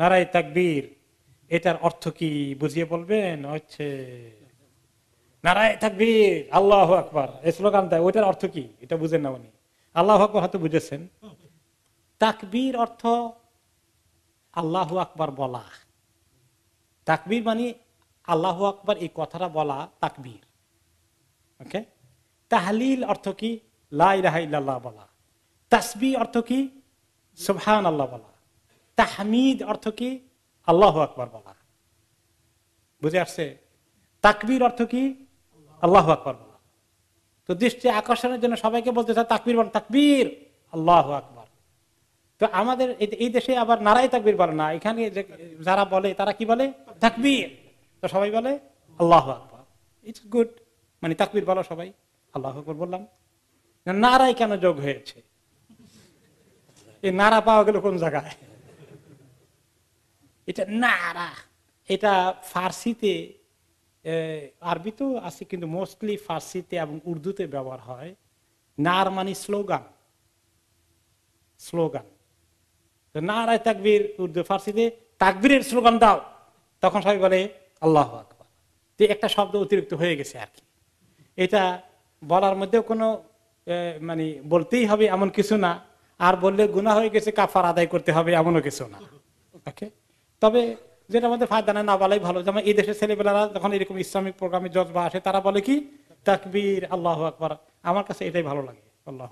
নারায় তাকবীর এটার অর্থ কি বুঝিয়ে বলবেন হচ্ছে নারায় তাকবীর আল্লাহ আকবর এই স্লোগান দেয় ওইটার অর্থ কি এটা বুঝেন না উনি আল্লাহ আকবর হয়তো বুঝেছেন তাকবীর অর্থ আল্লাহ আকবর বলা তাকবীর মানে আল্লাহ আকবর এই কথাটা বলা তাকবীর ওকে তাহলিল অর্থ কি লাহ বলা তাসবি অর্থ কি সুবহান আল্লাহ বলা তাহমিদ অর্থ কি আল্লাহ আকবর বলা বুঝে আসছে তাকবির অর্থ কি আল্লাহ আকবর বলা তো দৃষ্টি আকর্ষণের জন্য সবাইকে বলতে চায় তাকবির বল তাকবির আল্লাহ আকবর তো আমাদের এই দেশে আবার নারাই তাকবির বলে না এখানে যারা বলে তারা কি বলে তাকবির তো সবাই বলে আল্লাহ আকবর ইটস গুড মানে তাকবির বলো সবাই আল্লাহ আকবর বললাম নারাই কেন যোগ হয়েছে এই নারা পাওয়া গেল কোন জায়গায় এটা নারা এটা ফার্সিতে আরবি তো আছে কিন্তু মোস্টলি ফার্সিতে এবং উর্দুতে ব্যবহার হয় নার মানে স্লোগান স্লোগান তো নারায় তাকবির উর্দু ফার্সিতে তাকবীরের স্লোগান দাও তখন সবাই বলে আল্লাহ আকবর তো একটা শব্দ অতিরিক্ত হয়ে গেছে আর কি এটা বলার মধ্যেও কোনো মানে বলতেই হবে এমন কিছু না আর বললে গুণা হয়ে গেছে কাফার আদায় করতে হবে এমনও কিছু না ওকে তবে যেটা আমাদের ফায়দা না বলাই ভালো যেমন এই দেশের ছেলেবেলারা যখন এরকম ইসলামিক প্রোগ্রামে জজবা আসে তারা বলে কি তাকবীর আল্লাহ আকবর আমার কাছে এটাই ভালো লাগে আল্লাহ